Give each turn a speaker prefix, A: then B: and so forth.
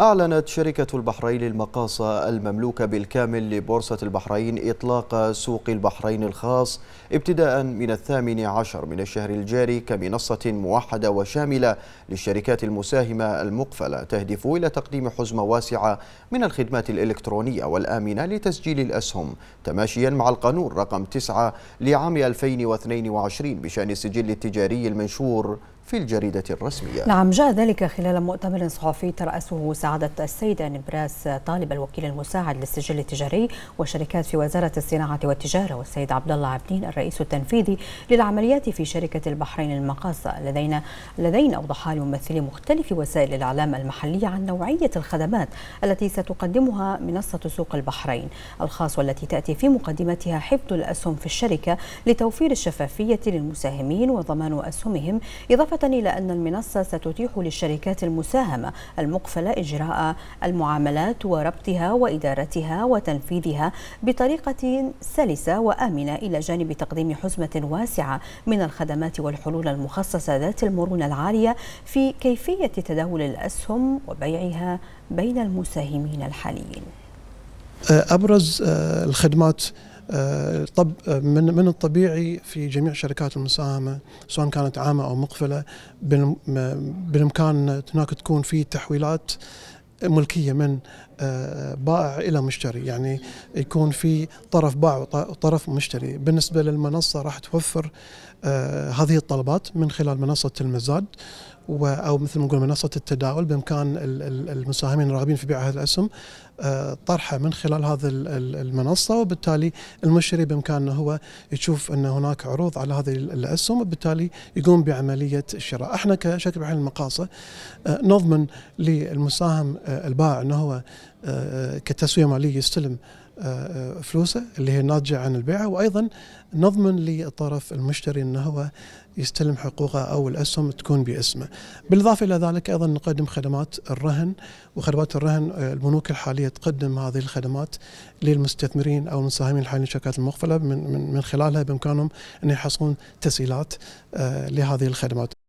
A: أعلنت شركة البحرين المقاصة المملوكة بالكامل لبورصة البحرين إطلاق سوق البحرين الخاص ابتداء من الثامن عشر من الشهر الجاري كمنصة موحدة وشاملة للشركات المساهمة المقفلة تهدف إلى تقديم حزمة واسعة من الخدمات الإلكترونية والآمنة لتسجيل الأسهم تماشيا مع القانون رقم 9 لعام 2022 بشأن السجل التجاري المنشور في الجريدة الرسمية نعم
B: جاء ذلك خلال مؤتمر صحفي ترأسه سعادة السيدة نبراس طالب الوكيل المساعد للسجل التجاري والشركات في وزارة الصناعة والتجارة والسيد عبد الله عبدين الرئيس التنفيذي للعمليات في شركة البحرين المقاصة لدينا لدينا أوضحا لممثلي مختلف وسائل الإعلام المحلية عن نوعية الخدمات التي ستقدمها منصة سوق البحرين الخاص والتي تأتي في مقدمتها حفظ الأسهم في الشركة لتوفير الشفافية للمساهمين وضمان أسهمهم إضافة إلى أن المنصة ستتيح للشركات المساهمة المقفلة إجراء المعاملات وربطها وإدارتها وتنفيذها بطريقة سلسة وآمنة إلى جانب تقديم حزمة واسعة من الخدمات والحلول المخصصة ذات المرونة العالية في كيفية تداول الأسهم وبيعها بين المساهمين الحاليين.
C: أبرز آه، الخدمات آه، طب آه، من من الطبيعي في جميع شركات المساهمه سواء كانت عامه او مقفله آه، بالامكان هناك تكون في تحويلات ملكيه من بائع الى مشتري يعني يكون في طرف باع وطرف مشتري بالنسبه للمنصه راح توفر هذه الطلبات من خلال منصه المزاد او مثل ما نقول منصه التداول بامكان المساهمين الراغبين في بيع هذا الاسهم آه، طرحه من خلال هذا المنصه وبالتالي المشتري بامكانه هو يشوف ان هناك عروض على هذه الاسهم وبالتالي يقوم بعمليه الشراء، احنا كشركه بحال المقاصه آه، نضمن للمساهم آه، البائع انه هو آه، كتسويه ماليه يستلم آه، آه، فلوسه اللي هي ناتجه عن البيعه وايضا نضمن للطرف المشتري انه هو يستلم حقوقه او الاسهم تكون باسمه. بالاضافه الى ذلك ايضا نقدم خدمات الرهن وخدمات الرهن البنوك الحاليه تقدم هذه الخدمات للمستثمرين او المساهمين الحاليين للشركات المقفله من من خلالها بامكانهم ان يحصلون تسهيلات لهذه الخدمات.